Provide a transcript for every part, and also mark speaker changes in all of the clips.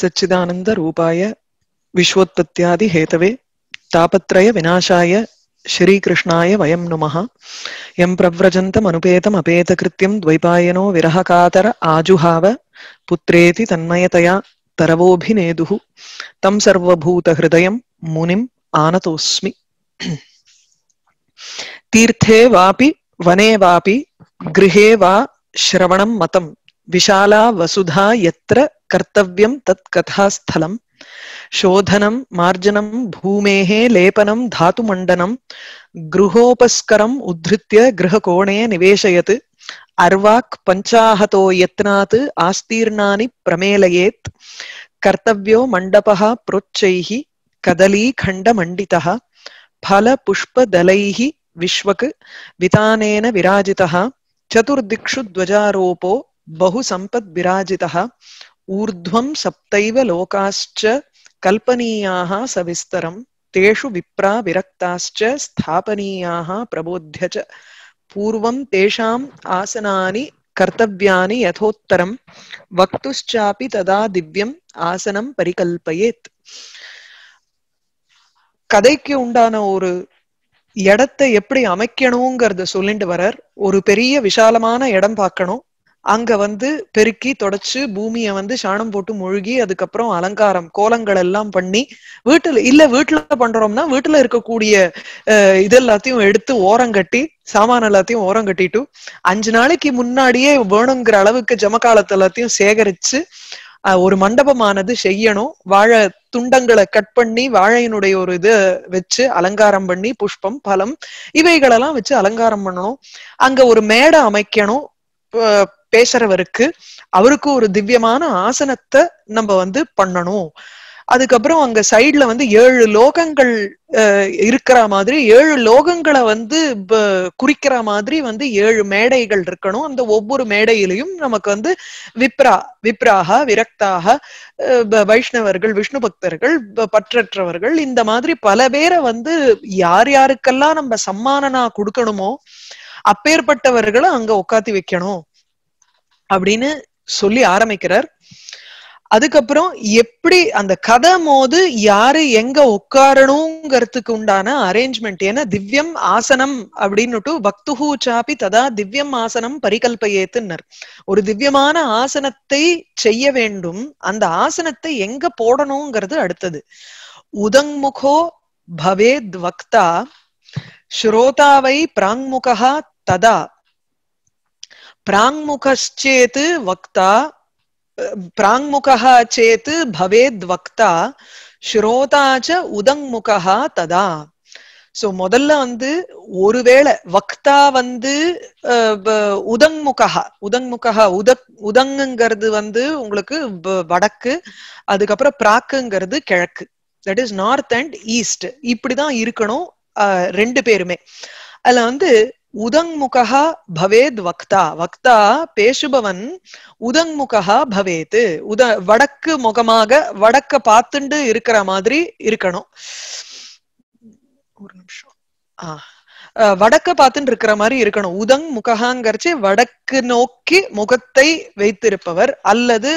Speaker 1: सच्चिदानन्दरूपाय विश्वोत्पत्त्यादिहेतवे तापत्रयविनाशाय श्रीकृष्णा वयं नुमः यं प्रव्रजन्तमनुपेतमपेतकृत्यं द्वैपायनो विरहकातर आजुहाव पुत्रे तन्मयतया तरवोभिनेदुः तं सर्वभूतहृदयं मुनिम् आनतोऽस्मि तीर्थे वापि वने वापि गृहे वा श्रवणं मतं विशाला वसुधा यत्र कर्तव्यं तत् कथास्थलं शोधनं मार्जनं भूमेः लेपनं धातुमण्डनं गृहोपस्करम् गृहकोणे निवेशयत् अर्वाक् पञ्चाहतो यत्नात् आस्तीर्णानि प्रमेलयेत् कर्तव्यो मण्डपः प्रोच्चैः कदलीखण्डमण्डितः फलपुष्पदलैः विश्वक् वितानेन विराजितः चतुर्दिक्षु ध्वजारोपो बहुसम्पद्विराजितः ஊர்துவம் சப்தைவ லோகாச்ச கல்பனீயாக சவிஸ்தரம் தேஷு விப்ரா விரக்தாச்ச ஸ்தாபனீயாக பிரபோத்திய பூர்வம் தேஷாம் ஆசனானி கர்த்தவியானி யதோத்தரம் வக்துஷ்சாபி ததா திவ்யம் ஆசனம் பரிகல்பயேத் கதைக்கு உண்டான ஒரு இடத்தை எப்படி அமைக்கணுங்கிறத சொல்லிட்டு வரர் ஒரு பெரிய விசாலமான இடம் பார்க்கணும் அங்க வந்து பெருக்கி தொடச்சு பூமியை வந்து சாணம் போட்டு முழுகி அதுக்கப்புறம் அலங்காரம் கோலங்கள் எல்லாம் பண்ணி வீட்டுல இல்ல வீட்டுல பண்றோம்னா வீட்டுல இருக்கக்கூடிய இது எல்லாத்தையும் எடுத்து ஓரம் கட்டி சாமான எல்லாத்தையும் ஓரம் கட்டிட்டு அஞ்சு நாளைக்கு முன்னாடியே வேணுங்கிற அளவுக்கு ஜமக்காலத்தை எல்லாத்தையும் சேகரிச்சு ஒரு மண்டபமானது செய்யணும் வாழை துண்டங்களை கட் பண்ணி வாழையினுடைய ஒரு இது வச்சு அலங்காரம் பண்ணி புஷ்பம் பழம் இவைகளெல்லாம் வச்சு அலங்காரம் பண்ணணும் அங்க ஒரு மேடை அமைக்கணும் பேசுறவருக்கு அவருக்கு ஒரு திவ்யமான ஆசனத்தை நம்ம வந்து பண்ணணும் அதுக்கப்புறம் அங்க சைட்ல வந்து ஏழு லோகங்கள் இருக்கிற மாதிரி ஏழு லோகங்களை வந்து குறிக்கிற மாதிரி வந்து ஏழு மேடைகள் இருக்கணும் அந்த ஒவ்வொரு மேடையிலையும் நமக்கு வந்து விப்ரா விப்ராக விரக்தாக வைஷ்ணவர்கள் விஷ்ணு பக்தர்கள் பற்றற்றவர்கள் இந்த மாதிரி பல பேரை வந்து யார் யாருக்கெல்லாம் நம்ம சம்மானனா கொடுக்கணுமோ அப்பேற்பட்டவர்களை அங்க உட்காத்தி வைக்கணும் அப்படின்னு சொல்லி ஆரம்பிக்கிறார் அதுக்கப்புறம் எப்படி அந்த கதை மோது யாரு எங்க உட்காரணுங்கிறதுக்கு உண்டான அரேஞ்ச்மெண்ட் ஏன்னா திவ்யம் ஆசனம் அப்படின்னுட்டு பக்துஹூ சாப்பி ததா திவ்யம் ஆசனம் பரிகல்பையேத்துன்னர் ஒரு திவ்யமான ஆசனத்தை செய்ய வேண்டும் அந்த ஆசனத்தை எங்க போடணுங்கிறது அடுத்தது உதங்முகோ பவேத் வக்தா ஸ்ரோதாவை பிராங்முகா ததா प्राङ्मुखश्चेत् வக்தா प्राङ्मुखः चेत् भवेद् वक्ता ஸ்ரோதா ச உதங்முகா ததா சோ முதல்ல வந்து ஒருவேளை வக்தா வந்து உதங்முகா உதங்முகா உதக் உதங்குங்கிறது வந்து உங்களுக்கு வடக்கு அதுக்கப்புறம் பிராக்குங்கிறது கிழக்கு that is north and east இப்படிதான் இருக்கணும் ரெண்டு பேருமே அதுல வந்து உதங்முகா பவேத் வக்தா வக்தா பேசுபவன் உதங்முகா பவேத் உத வடக்கு முகமாக வடக்க பார்த்துண்டு இருக்கிற மாதிரி இருக்கணும் ஒரு நிமிஷம் ஆஹ் வடக்க பார்த்துட்டு இருக்கிற மாதிரி இருக்கணும் உதங் முகஹாங்கரிச்சு வடக்கு நோக்கி முகத்தை வைத்திருப்பவர் அல்லது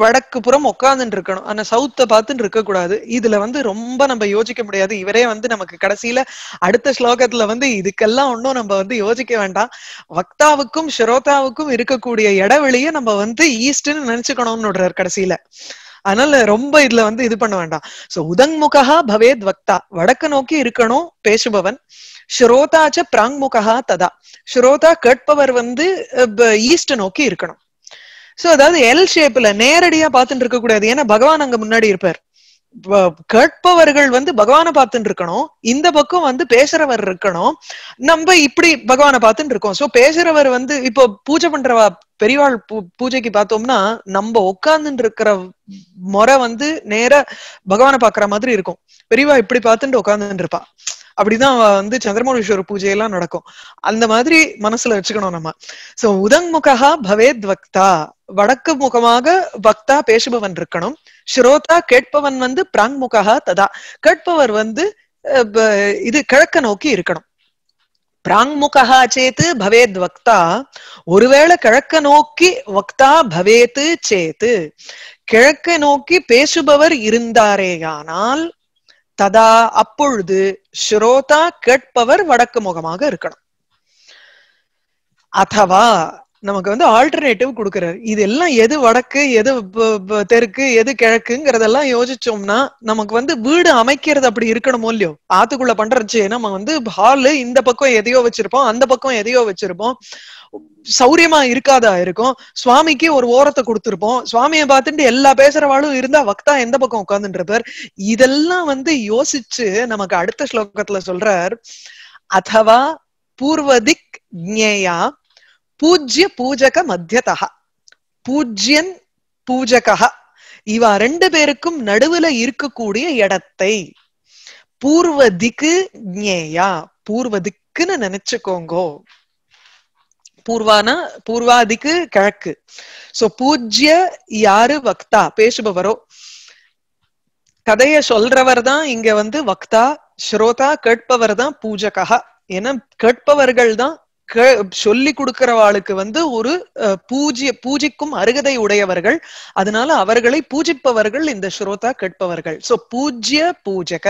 Speaker 1: வடக்கு புறம் உட்காந்துட்டு இருக்கணும் ஆனா சவுத்த பார்த்துட்டு இருக்க கூடாது இதுல வந்து ரொம்ப நம்ம யோசிக்க முடியாது இவரே வந்து நமக்கு கடைசியில அடுத்த ஸ்லோகத்துல வந்து இதுக்கெல்லாம் ஒன்னும் நம்ம வந்து யோசிக்க வேண்டாம் வக்தாவுக்கும் ஷிரோதாவுக்கும் இருக்கக்கூடிய இடவெளியை நம்ம வந்து ஈஸ்ட்னு நினைச்சுக்கணும்னு விடுறாரு கடைசியில அதனால ரொம்ப இதுல வந்து இது பண்ண வேண்டாம் சோ உதங்முகா பவேத் வக்தா வடக்கு நோக்கி இருக்கணும் பேசுபவன் ஸ்ரோதாச்ச பிராங்முகா ததா ஸ்ரோதா கேட்பவர் வந்து ஈஸ்ட் நோக்கி இருக்கணும் சோ அதாவது எல் ஷேப்ல நேரடியா பாத்துட்டு இருக்க கூடாது ஏன்னா பகவான் அங்க முன்னாடி இருப்பார் கேட்பவர்கள் வந்து பகவான பார்த்துட்டு இருக்கணும் இந்த பக்கம் வந்து பேசுறவர் இருக்கணும் நம்ம இப்படி பகவான பார்த்துட்டு இருக்கோம் சோ பேசுறவர் வந்து இப்போ பூஜை பண்றவா பெரியவாள் பூ பூஜைக்கு பார்த்தோம்னா நம்ம உட்கார்ந்துட்டு இருக்கிற முறை வந்து நேர பகவான பாக்குற மாதிரி இருக்கும் பெரியவா இப்படி பார்த்துட்டு உட்கார்ந்துட்டு இருப்பா அப்படிதான் வந்து பூஜை பூஜையெல்லாம் நடக்கும் அந்த மாதிரி மனசுல வச்சுக்கணும் நம்ம சோ உதங்முகா பவேத் வக்தா வடக்கு முகமாக பக்தா பேசுபவன் இருக்கணும் ஸ்ரோதா கேட்பவன் வந்து பிராங் முகா ததா கேட்பவர் வந்து இது கிழக்க நோக்கி இருக்கணும் பிராங்முகா சேத்து பவேத் வக்தா ஒருவேளை கிழக்க நோக்கி வக்தா பவேத்து சேத்து கிழக்க நோக்கி பேசுபவர் இருந்தாரேயானால் ததா அப்பொழுது ஸ்ரோதா கேட்பவர் வடக்கு முகமாக இருக்கணும் அதவா நமக்கு வந்து ஆல்டர்னேட்டிவ் கொடுக்கறாரு இது எல்லாம் எது வடக்கு எது தெற்கு எது கிழக்குங்கிறதெல்லாம் யோசிச்சோம்னா நமக்கு வந்து வீடு அமைக்கிறது அப்படி இருக்கணுமோ இல்லையோ ஆத்துக்குள்ள பண்றச்சு நம்ம வந்து ஹால் இந்த பக்கம் எதையோ வச்சிருப்போம் அந்த பக்கம் எதையோ வச்சிருப்போம் சௌரியமா இருக்காதா இருக்கும் சுவாமிக்கு ஒரு ஓரத்தை கொடுத்துருப்போம் சுவாமியை பார்த்துட்டு எல்லா பேசுறவாளும் இருந்தா வக்தா எந்த பக்கம் உட்காந்துருப்பார் இதெல்லாம் வந்து யோசிச்சு நமக்கு அடுத்த ஸ்லோகத்துல சொல்றார் அதவா பூர்வதிக் ஜேயா பூஜ்ய பூஜக மத்தியதா பூஜ்யன் பூஜகா இவா ரெண்டு பேருக்கும் நடுவுல இருக்கக்கூடிய இடத்தை பூர்வ திக்கு ஞேயா பூர்வ திக்குன்னு நினைச்சுக்கோங்கோ பூர்வானா பூர்வாதிக்கு கிழக்கு சோ பூஜ்ய யாரு வக்தா பேசுபவரோ கதைய சொல்றவர் தான் இங்க வந்து வக்தா ஸ்ரோதா கேட்பவர் தான் பூஜகா ஏன்னா கேட்பவர்கள் தான் சொல்லி கொடுக்கிறவாளுக்கு வந்து ஒரு பூஜ்ய பூஜிக்கும் அருகதை உடையவர்கள் அதனால அவர்களை பூஜிப்பவர்கள் இந்த ஸ்ரோதா கேட்பவர்கள் சோ பூஜ்ய பூஜக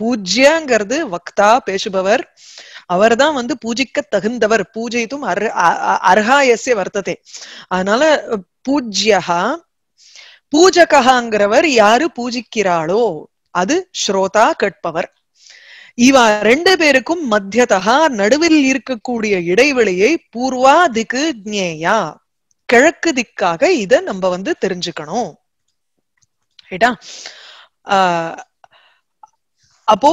Speaker 1: பூஜ்யங்கிறது வக்தா பேசுபவர் அவர் தான் வந்து பூஜிக்க தகுந்தவர் பூஜைத்தும் அர் அர்ஹா எஸ்ய வர்த்ததே அதனால பூஜ்யகா பூஜகாங்கிறவர் யாரு பூஜிக்கிறாளோ அது ஸ்ரோதா கேட்பவர் இவ ரெண்டு பேருக்கும் மத்தியதா நடுவில் இருக்கக்கூடிய இடைவெளியை பூர்வா திக்கு ஜேயா கிழக்கு திக்காக இத நம்ம வந்து தெரிஞ்சுக்கணும் ரைட்டா அப்போ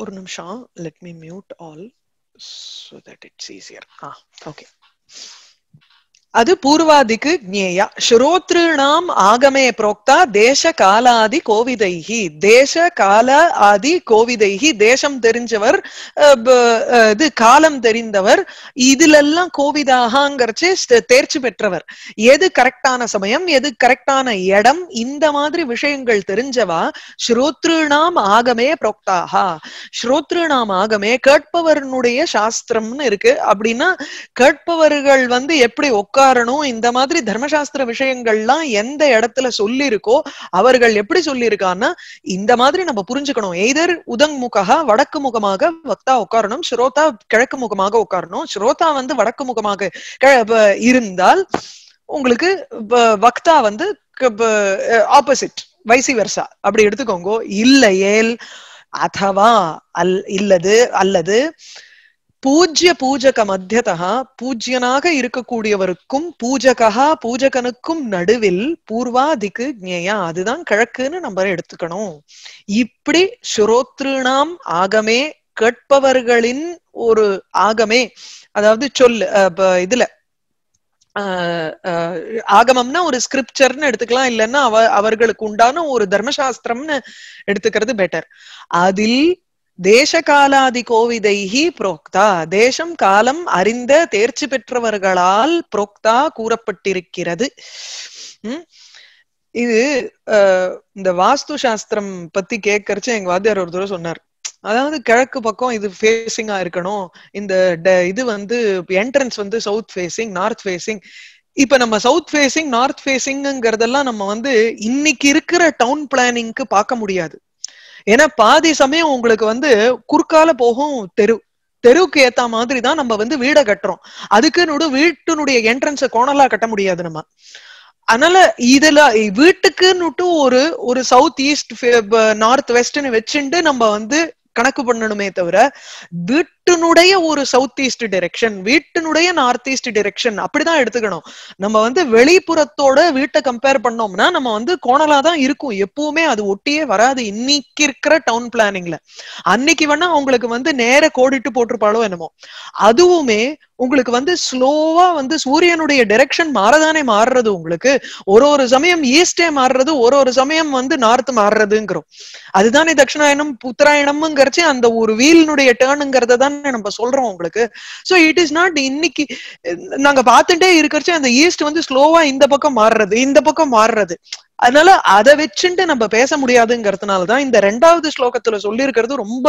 Speaker 1: ஒரு நிமிஷம் let me mute all so that it's easier ah okay அது பூர்வாதிக்கு ஜேயா ஸ்ரோத்ருணாம் ஆகமே புரோக்தா தேச காலாதி கோவிதைஹி தேச கால ஆதி கோவிதைஹி தேசம் தெரிஞ்சவர் இது காலம் தெரிந்தவர் இதுல எல்லாம் கோவிதாகாங்கிறச்சு தேர்ச்சி பெற்றவர் எது கரெக்டான சமயம் எது கரெக்டான இடம் இந்த மாதிரி விஷயங்கள் தெரிஞ்சவா ஸ்ரோத்ருணாம் ஆகமே புரோக்தாகா ஸ்ரோத்ருணாம் ஆகமே கேட்பவர்னுடைய சாஸ்திரம்னு இருக்கு அப்படின்னா கேட்பவர்கள் வந்து எப்படி உட்காரணும் இந்த மாதிரி தர்மசாஸ்திர விஷயங்கள்லாம் எந்த இடத்துல சொல்லியிருக்கோ அவர்கள் எப்படி சொல்லியிருக்கான்னா இந்த மாதிரி நம்ம புரிஞ்சுக்கணும் எய்தர் உதங் முகா வடக்கு முகமாக வக்தா உட்காரணும் ஸ்ரோதா கிழக்கு முகமாக உட்காரணும் ஸ்ரோதா வந்து வடக்கு முகமாக இருந்தால் உங்களுக்கு வக்தா வந்து ஆப்போசிட் வைசி வர்சா அப்படி எடுத்துக்கோங்க இல்லையேல் ஏல் அல் இல்லது அல்லது பூஜ்ய பூஜக மத்தியதா பூஜ்யனாக இருக்கக்கூடியவருக்கும் பூஜகா பூஜகனுக்கும் நடுவில் பூர்வாதிக்கு ஜேயா அதுதான் கிழக்குன்னு நம்ம எடுத்துக்கணும் இப்படி ஸ்ரோத்ருணாம் ஆகமே கேட்பவர்களின் ஒரு ஆகமே அதாவது சொல் இதுல ஆகமம்னா ஒரு ஸ்கிரிப்சர்னு எடுத்துக்கலாம் இல்லைன்னா அவ அவர்களுக்கு உண்டான ஒரு தர்மசாஸ்திரம்னு எடுத்துக்கிறது பெட்டர் அதில் தேசகாலாதி கோவிதைஹி புரோக்தா தேசம் காலம் அறிந்த தேர்ச்சி பெற்றவர்களால் புரோக்தா கூறப்பட்டிருக்கிறது இது இந்த வாஸ்து சாஸ்திரம் பத்தி கேட்கறச்சு எங்க வாத்தியார் ஒரு தடவை சொன்னார் அதாவது கிழக்கு பக்கம் இது ஃபேஸிங்கா இருக்கணும் இந்த இது வந்து என்ட்ரன்ஸ் வந்து சவுத் ஃபேஸிங் நார்த் ஃபேஸிங் இப்ப நம்ம சவுத் ஃபேஸிங் நார்த் ஃபேஸிங்ங்கிறதெல்லாம் நம்ம வந்து இன்னைக்கு இருக்கிற டவுன் பிளானிங்க்கு பார்க்க முடியாது ஏன்னா பாதி சமயம் உங்களுக்கு வந்து குறுக்கால போகும் தெரு தெருவுக்கு ஏத்த மாதிரி தான் நம்ம வந்து வீடை கட்டுறோம் அதுக்குன்னு வீட்டினுடைய என்ட்ரன்ஸை கோணலா கட்ட முடியாது நம்ம அதனால இதுல வீட்டுக்குன்னுட்டு ஒரு ஒரு சவுத் ஈஸ்ட் நார்த் வெஸ்ட்னு வச்சுட்டு நம்ம வந்து கணக்கு பண்ணணுமே தவிர வீட்டினுடைய ஒரு சவுத் ஈஸ்ட் டிரெக்ஷன் வீட்டினுடைய நார்த் ஈஸ்ட் டிரெக்ஷன் அப்படிதான் எடுத்துக்கணும் நம்ம வந்து வெளிப்புறத்தோட வீட்டை கம்பேர் பண்ணோம்னா நம்ம வந்து கோணலா தான் இருக்கும் எப்பவுமே அது ஒட்டியே வராது இன்னைக்கு இருக்கிற டவுன் பிளானிங்ல அன்னைக்கு வேணா அவங்களுக்கு வந்து நேர கோடிட்டு போட்டிருப்பாளோ என்னமோ அதுவுமே உங்களுக்கு வந்து ஸ்லோவா வந்து சூரியனுடைய டெரெக்ஷன் மாறதானே மாறுறது உங்களுக்கு ஒரு ஒரு சமயம் ஈஸ்டே மாறுறது ஒரு ஒரு சமயம் வந்து நார்த் மாறுறதுங்கிறோம் அதுதானே தட்சிணாயணம் உத்தராயணம்ங்கிறச்சு அந்த ஒரு வீலினுடைய டேர்னுங்கிறத தானே நம்ம சொல்றோம் உங்களுக்கு ஸோ இட் இஸ் நாட் இன்னைக்கு நாங்க பார்த்துட்டே இருக்கிறச்சு அந்த ஈஸ்ட் வந்து ஸ்லோவா இந்த பக்கம் மாறுறது இந்த பக்கம் மாறுறது அதனால அதை வச்சுட்டு நம்ம பேச முடியாதுங்கிறதுனாலதான் இந்த ரெண்டாவது ஸ்லோகத்துல சொல்லியிருக்கிறது ரொம்ப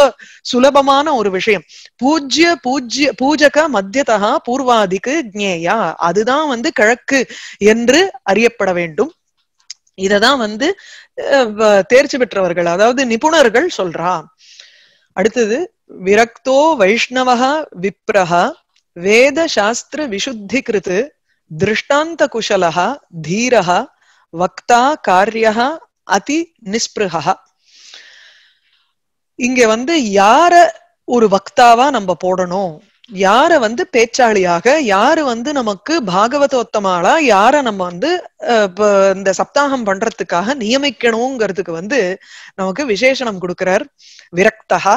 Speaker 1: சுலபமான ஒரு விஷயம் பூஜ்ய பூஜ்ய பூஜக மத்தியதா பூர்வாதிக்கு ஜேயா அதுதான் வந்து கிழக்கு என்று அறியப்பட வேண்டும் இததான் வந்து தேர்ச்சி பெற்றவர்கள் அதாவது நிபுணர்கள் சொல்றா அடுத்தது விரக்தோ வைஷ்ணவா விப்ரஹா வேத சாஸ்திர விசுத்தி கிருத்து திருஷ்டாந்த குஷலகா தீரஹா வக்தா காரியா அதி நிஸ்பிருகா இங்க வந்து யார ஒரு வக்தாவா நம்ம போடணும் யார வந்து பேச்சாளியாக யாரு வந்து நமக்கு பாகவதோத்தமாளா யார நம்ம வந்து இந்த சப்தாகம் பண்றதுக்காக நியமிக்கணுங்கிறதுக்கு வந்து நமக்கு விசேஷனம் கொடுக்கிறார் விரக்தகா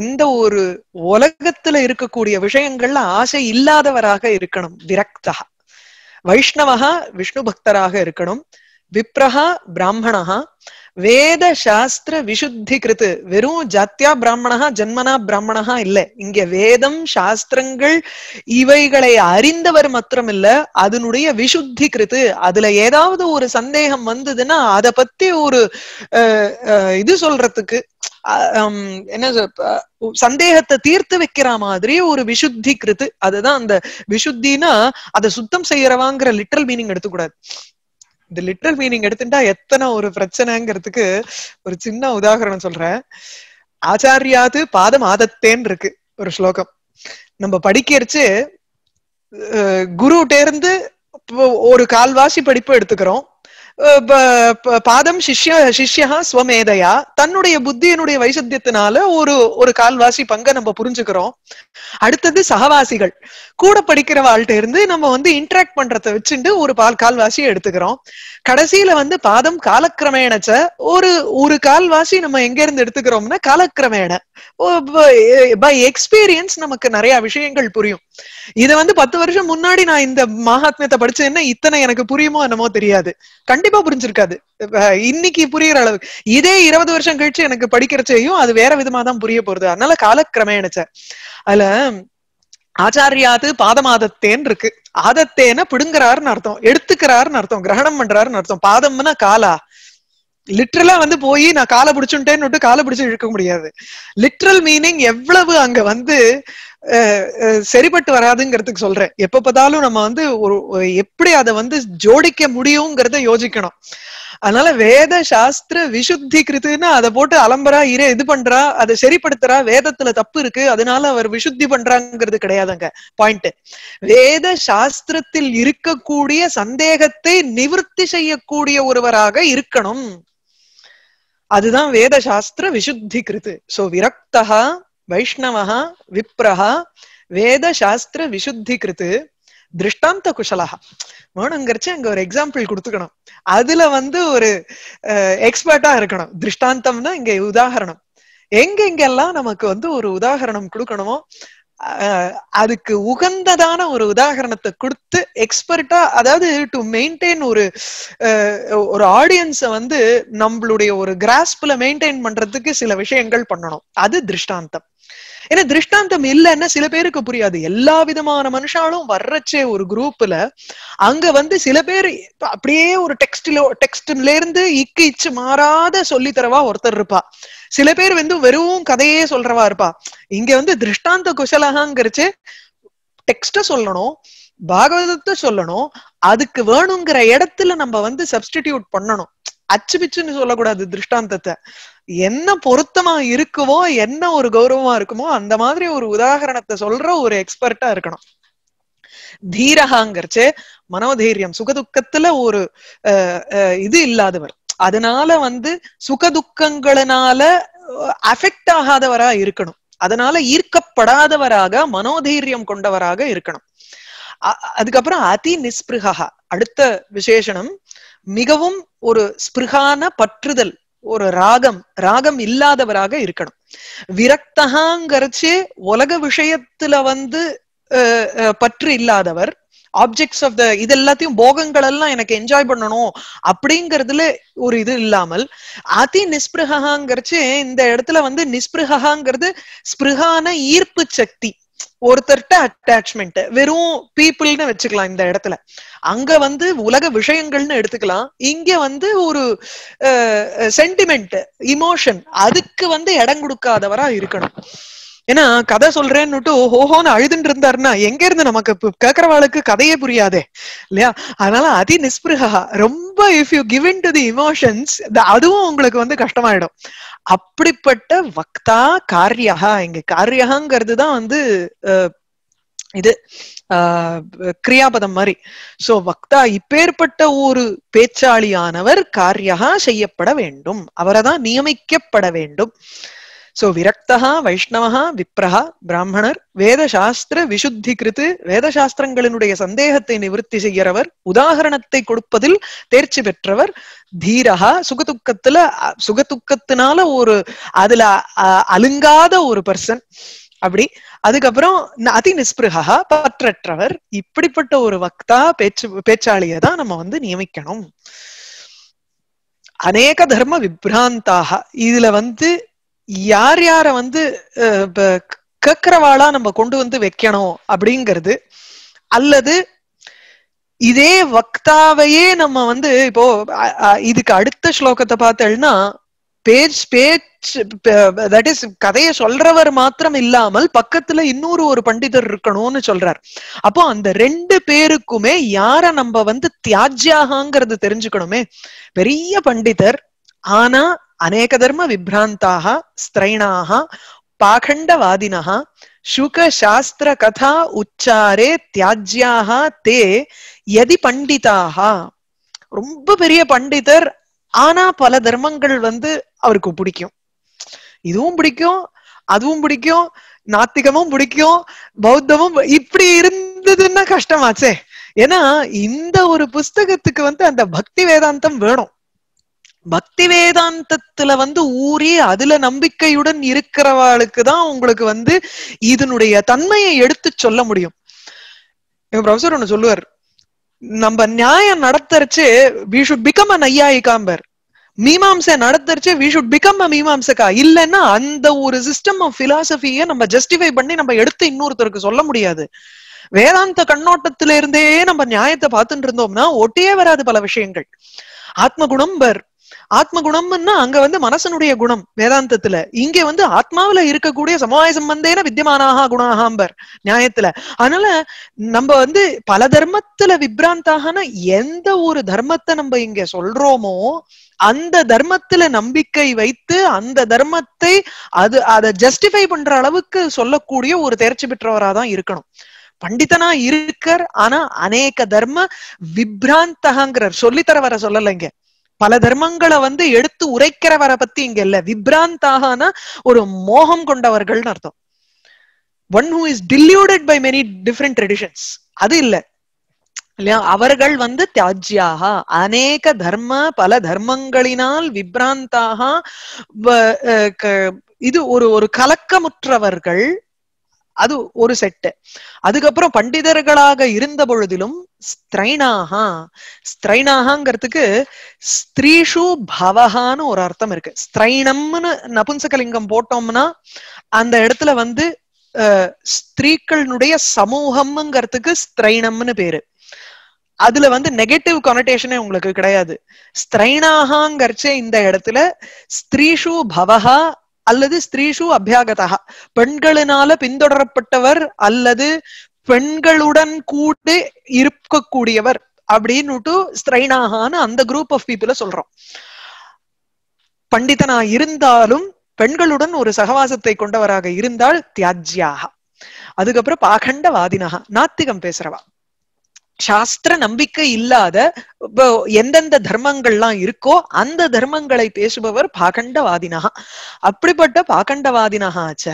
Speaker 1: எந்த ஒரு உலகத்துல இருக்கக்கூடிய விஷயங்கள்ல ஆசை இல்லாதவராக இருக்கணும் விரக்தகா வைஷ்ணவா விஷ்ணு பக்தராக இருக்கணும் விப்ரஹா பிராமணா வேத சாஸ்திர விசுத்தி கிருத்து வெறும் ஜாத்தியா பிராமணா ஜன்மனா பிராமணா இல்ல இங்க வேதம் சாஸ்திரங்கள் இவைகளை அறிந்தவர் மாத்திரம் இல்ல அதனுடைய விசுத்தி கிருத்து அதுல ஏதாவது ஒரு சந்தேகம் வந்ததுன்னா அதை பத்தி ஒரு இது சொல்றதுக்கு என்ன சந்தேகத்தை தீர்த்து வைக்கிற மாதிரி ஒரு விசுத்தி கிருத்து அதுதான் அந்த விசுத்தினா அதை சுத்தம் செய்யறவாங்கிற லிட்டரல் மீனிங் எடுத்துக்கூடாது இந்த லிட்டரல் மீனிங் எடுத்துட்டா எத்தனை ஒரு பிரச்சனைங்கிறதுக்கு ஒரு சின்ன உதாகரணம் சொல்றேன் ஆச்சாரியாது பாதம் ஆதத்தேன் இருக்கு ஒரு ஸ்லோகம் நம்ம படிக்கிறச்சு குருட்டேருந்து ஒரு கால்வாசி படிப்பு எடுத்துக்கிறோம் பாதம் சிஷ்ய சிஷ்யா ஸ்வமேதையா தன்னுடைய புத்தியனுடைய வைசத்தியத்தினால ஒரு ஒரு கால்வாசி பங்க நம்ம புரிஞ்சுக்கிறோம் அடுத்தது சகவாசிகள் கூட படிக்கிற வாழ்கிட்ட இருந்து நம்ம வந்து இன்ட்ராக்ட் பண்றத வச்சுட்டு ஒரு பால் கால்வாசியை எடுத்துக்கிறோம் கடைசியில வந்து பாதம் காலக்கிரமேணச்ச ஒரு ஒரு கால்வாசி நம்ம எங்க இருந்து எடுத்துக்கிறோம்னா காலக்கிரமேண பை எக்ஸ்பீரியன்ஸ் நமக்கு நிறைய விஷயங்கள் புரியும் இதை வந்து பத்து வருஷம் முன்னாடி நான் இந்த மகாத்மியத்தை படிச்சேன்னா இத்தனை எனக்கு புரியுமோ என்னமோ தெரியாது கண்டிப்பா புரிஞ்சிருக்காது இன்னைக்கு புரியுற அளவுக்கு இதே இருபது வருஷம் கழிச்சு எனக்கு படிக்கிறச்சையும் அது வேற விதமா தான் புரிய போறது அதனால காலக்கிரமேணிச்ச அதுல ஆச்சாரியாது பாதமாதத்தேன் இருக்கு ஆதத்தேன புடுங்குறாருன்னு அர்த்தம் எடுத்துக்கிறாருன்னு அர்த்தம் கிரகணம் பண்றாருன்னு அர்த்தம் பாதம்னா காலா லிட்ரலா வந்து போய் நான் காலை பிடிச்சுட்டேன்னு கால காலை பிடிச்சு இழுக்க முடியாது லிட்ரல் மீனிங் எவ்வளவு அங்க வந்து சரிபட்டு வராதுங்கிறதுக்கு சொல்றேன் எப்ப பார்த்தாலும் நம்ம வந்து ஒரு எப்படி அதை வந்து ஜோடிக்க முடியுங்கிறத யோசிக்கணும் அதனால வேத சாஸ்திர விசுத்தி கிருத்துன்னு அதை போட்டு அலம்பரா இரே இது பண்றா அதை சரிப்படுத்துறா வேதத்துல தப்பு இருக்கு அதனால அவர் விசுத்தி பண்றாங்கிறது கிடையாதுங்க பாயிண்ட் வேத சாஸ்திரத்தில் இருக்கக்கூடிய சந்தேகத்தை நிவர்த்தி செய்யக்கூடிய ஒருவராக இருக்கணும் அதுதான் வேத சாஸ்திர விசுத்தி கிருத்து சோ விரக்தா வைஷ்ணவா விப்ரஹா வேத சாஸ்திர விசுத்தி கிருத்து திருஷ்டாந்த குஷலகா வேணுங்கிறச்சு அங்க ஒரு எக்ஸாம்பிள் கொடுத்துக்கணும் அதுல வந்து ஒரு எக்ஸ்பர்ட்டா இருக்கணும் திருஷ்டாந்தம்னா இங்க உதாகரணம் எங்கெங்கெல்லாம் நமக்கு வந்து ஒரு உதாகரணம் கொடுக்கணுமோ அதுக்கு உகந்ததான ஒரு உதாகரணத்தை கொடுத்து எக்ஸ்பர்ட்டா அதாவது டு மெயின்டைன் ஒரு ஒரு ஆடியன்ஸை வந்து நம்மளுடைய ஒரு கிராஸ்புல மெயின்டைன் பண்றதுக்கு சில விஷயங்கள் பண்ணணும் அது திருஷ்டாந்தம் ஏன்னா திருஷ்டாந்தம் இல்லைன்னா சில பேருக்கு புரியாது எல்லா விதமான மனுஷாலும் வர்றச்சே ஒரு குரூப்ல அங்க வந்து சில பேர் அப்படியே ஒரு டெக்ஸ்ட்ல டெக்ஸ்ட்ல இருந்து இக்கு இச்சு மாறாத சொல்லித்தரவா ஒருத்தர் இருப்பா சில பேர் வந்து வெறும் கதையே சொல்றவா இருப்பா இங்க வந்து திருஷ்டாந்த குசலகாங்கிறச்சு டெக்ஸ்ட சொல்லணும் பாகவதத்தை சொல்லணும் அதுக்கு வேணுங்கிற இடத்துல நம்ம வந்து சப்ஸ்டிடியூட் பண்ணணும் அச்சு பிச்சுன்னு சொல்லக்கூடாது திருஷ்டாந்தத்தை என்ன பொருத்தமா இருக்குவோ என்ன ஒரு கௌரவமா இருக்குமோ அந்த மாதிரி ஒரு உதாகரணத்தை சொல்ற ஒரு எக்ஸ்பர்ட்டா இருக்கணும் தீரகாங்கிறச்சே மனோதைரியம் சுகதுக்கத்துல ஒரு இது இல்லாதவர் அதனால வந்து சுகதுக்கங்களினால அஃபெக்ட் ஆகாதவரா இருக்கணும் அதனால ஈர்க்கப்படாதவராக மனோதைரியம் கொண்டவராக இருக்கணும் அதுக்கப்புறம் அதி நிஸ்பிருகா அடுத்த விசேஷனம் மிகவும் ஒரு ஸ்பிருகான பற்றுதல் ஒரு ராகம் ராகம் இல்லாதவராக இருக்கணும் விரக்தகாங்கரைச்சு உலக விஷயத்துல வந்து பற்று இல்லாதவர் ஆப்ஜெக்ட்ஸ் ஆஃப் த இது எல்லாத்தையும் போகங்கள் எல்லாம் எனக்கு என்ஜாய் பண்ணணும் அப்படிங்கறதுல ஒரு இது இல்லாமல் அதி நிஸ்பிருகாங்கிறச்சு இந்த இடத்துல வந்து நிஸ்பிருகாங்கிறது ஸ்பிருகான ஈர்ப்பு சக்தி ஒருத்தர்கிட்ட அட்டாச்மெண்ட் வெறும் பீப்புள்னு வச்சுக்கலாம் இந்த இடத்துல அங்க வந்து உலக விஷயங்கள்னு எடுத்துக்கலாம் இங்க வந்து ஒரு சென்டிமெண்ட் இமோஷன் அதுக்கு வந்து இடம் கொடுக்காதவரா இருக்கணும் ஏன்னா கதை சொல்றேன்னுட்டு ஹோஹோன்னு அழுதுன்னு இருந்தாருன்னா எங்க இருந்து நமக்கு கேக்குறவாளுக்கு கதையே புரியாதே இல்லையா அதனால அதி நிஸ்பிருகா ரொம்ப if you give in to the emotions அதுவும் உங்களுக்கு வந்து கஷ்டமாயிடும் அப்படிப்பட்ட வக்தா காரியகா இங்க காரியகாங்கிறது தான் வந்து இது கிரியாபதம் மாதிரி சோ வக்தா இப்பேற்பட்ட ஒரு பேச்சாளியானவர் காரியகா செய்யப்பட வேண்டும் அவரைதான் நியமிக்கப்பட வேண்டும் சோ விரக்தா வைஷ்ணவஹா விப்ரஹா பிராமணர் வேதசாஸ்திர விசுத்தி கிருத்து வேதசாஸ்திரங்களினுடைய சந்தேகத்தை நிவர்த்தி செய்கிறவர் உதாகரணத்தை கொடுப்பதில் தேர்ச்சி பெற்றவர் தீரஹா சுகதுக்கத்துல சுகதுக்கத்தினால ஒரு அதுல அலுங்காத ஒரு பர்சன் அப்படி அதுக்கப்புறம் அதி நிஸ்பிருகா பற்றற்றவர் இப்படிப்பட்ட ஒரு வக்தா பேச்சு பேச்சாளியை தான் நம்ம வந்து நியமிக்கணும் அநேக தர்ம விப்ராந்தாக இதுல வந்து யார் யார வந்து கேக்குறவாளா நம்ம கொண்டு வந்து வைக்கணும் அப்படிங்கிறது அல்லது இதே வக்தாவையே நம்ம வந்து இப்போ இதுக்கு அடுத்த ஸ்லோகத்தை பார்த்தோம்னா பேஜ் பேஜ் தட் இஸ் கதையை சொல்றவர் மாத்திரம் இல்லாமல் பக்கத்துல இன்னொரு ஒரு பண்டிதர் இருக்கணும்னு சொல்றார் அப்போ அந்த ரெண்டு பேருக்குமே யார நம்ம வந்து தியாஜ்யாகங்கிறது தெரிஞ்சுக்கணுமே பெரிய பண்டிதர் ஆனா அநேகதர்ம பாகண்டவாதின ஸ்திரைணாக சாஸ்திர கதா உச்சாரே தியாஜ்யாக தே எதி பண்டிதாக ரொம்ப பெரிய பண்டிதர் ஆனா பல தர்மங்கள் வந்து அவருக்கு பிடிக்கும் இதுவும் பிடிக்கும் அதுவும் பிடிக்கும் நாத்திகமும் பிடிக்கும் பௌத்தமும் இப்படி இருந்ததுன்னா கஷ்டமாச்சே ஏன்னா இந்த ஒரு புஸ்தகத்துக்கு வந்து அந்த பக்தி வேதாந்தம் வேணும் பக்தி வேதாந்தத்துல வந்து ஊறி அதுல நம்பிக்கையுடன் இருக்கிறவாளுக்கு தான் உங்களுக்கு வந்து இதனுடைய தன்மையை எடுத்து சொல்ல முடியும் எங்க ப்ரொஃபசர் ஒண்ணு சொல்லுவார் நம்ம நியாயம் நடத்தரிச்சு வி ஷுட் பிகம் அ காம்பர் மீமாம்சை நடத்தரிச்சு வி ஷுட் பிகம் அ மீமாம்சகா இல்லைன்னா அந்த ஒரு சிஸ்டம் ஆஃப் பிலாசபிய நம்ம ஜஸ்டிஃபை பண்ணி நம்ம எடுத்து இன்னொருத்தருக்கு சொல்ல முடியாது வேதாந்த கண்ணோட்டத்தில இருந்தே நம்ம நியாயத்தை பார்த்துட்டு இருந்தோம்னா ஒட்டியே வராது பல விஷயங்கள் ஆத்மகுணம் பர் ஆத்ம குணம்னா அங்க வந்து மனசனுடைய குணம் வேதாந்தத்துல இங்க வந்து ஆத்மாவில இருக்கக்கூடிய சமுதாய சம்பந்தேன வித்தியமானாக குணாகாம்பர் நியாயத்துல அதனால நம்ம வந்து பல தர்மத்துல விப்ராந்தாகனா எந்த ஒரு தர்மத்தை நம்ம இங்க சொல்றோமோ அந்த தர்மத்துல நம்பிக்கை வைத்து அந்த தர்மத்தை அது அதை ஜஸ்டிஃபை பண்ற அளவுக்கு சொல்லக்கூடிய ஒரு தேர்ச்சி பெற்றவராதான் இருக்கணும் பண்டிதனா இருக்கர் ஆனா அநேக தர்ம விப்ராந்தகங்கிறார் சொல்லித்தர வர சொல்லலைங்க பல தர்மங்களை வந்து எடுத்து உரைக்கிறவரை பத்தி இங்க இல்ல விப்ராந்தாகனா ஒரு மோகம் கொண்டவர்கள் அர்த்தம் one who is deluded by many different traditions அது இல்ல இல்லையா அவர்கள் வந்து தியாஜியாக அநேக தர்ம பல தர்மங்களினால் விப்ராந்தாக இது ஒரு ஒரு கலக்கமுற்றவர்கள் அது ஒரு செட்டு அதுக்கப்புறம் பண்டிதர்களாக இருந்த பொழுதிலும் ஸ்திரைனாகா ஸ்திரைனாகாங்கிறதுக்கு ஸ்திரீஷு பவஹான்னு ஒரு அர்த்தம் இருக்கு ஸ்திரைனம்னு நபுன்சகலிங்கம் போட்டோம்னா அந்த இடத்துல வந்து ஸ்திரீக்களுடைய சமூகம்ங்கிறதுக்கு ஸ்திரைனம்னு பேரு அதுல வந்து நெகட்டிவ் கொனடேஷனே உங்களுக்கு கிடையாது ஸ்திரைனாகாங்கர்ச்சே இந்த இடத்துல ஸ்திரீஷு பவகா அல்லது ஸ்திரீஷு அபியாகதா பெண்களினால பின்தொடரப்பட்டவர் அல்லது பெண்களுடன் கூட இருக்கக்கூடியவர் அப்படின்னுட்டு ஸ்திரைனாகான்னு அந்த குரூப் ஆஃப் பீப்புள சொல்றோம் பண்டிதனா இருந்தாலும் பெண்களுடன் ஒரு சகவாசத்தை கொண்டவராக இருந்தால் தியாஜ்யாக அதுக்கப்புறம் பாகண்டவாதினா நாத்திகம் பேசுறவா சாஸ்திர நம்பிக்கை இல்லாத எந்தெந்த தர்மங்கள்லாம் இருக்கோ அந்த தர்மங்களை பேசுபவர் பாகண்டவாதினா அப்படிப்பட்ட பாகண்டவாதினஹாச்ச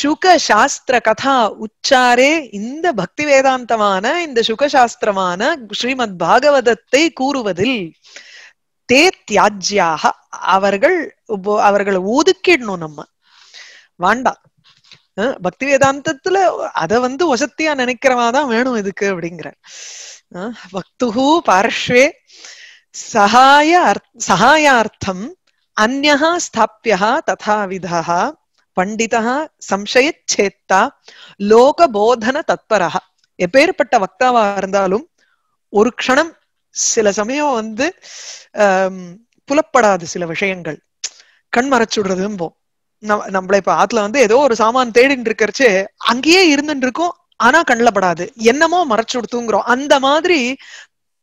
Speaker 1: சுக சாஸ்திர கதா உச்சாரே இந்த பக்தி வேதாந்தமான இந்த சுகசாஸ்திரமான ஸ்ரீமத் பாகவதத்தை கூறுவதில் தே தியாஜ்யாக அவர்கள் அவர்களை ஒதுக்கிடணும் நம்ம வேண்டாம் பக்தி வேதாந்தத்துல அத வந்து வசத்தியா நினைக்கிறவா தான் வேணும் இதுக்கு அப்படிங்கிற பக்துகு பார்ஷ்வே சகாய சகாயார்த்தம் அந்நா ஸ்தாப்பியா ததாவிதா பண்டிதா சம்சயச்சேத்தா லோகபோதன தத்பரா எப்பேற்பட்ட வக்தாவா இருந்தாலும் ஒரு க்ஷணம் சில சமயம் வந்து புலப்படாது சில விஷயங்கள் கண் மறைச்சுடுறதும் போ நம்மள இப்ப ஆத்துல வந்து ஏதோ ஒரு சாமான் தேடிட்டு இருக்கிறச்சு அங்கேயே இருந்துட்டு இருக்கும் ஆனா கண்ணப்படாது என்னமோ மறைச்சு கொடுத்துங்கிறோம் அந்த மாதிரி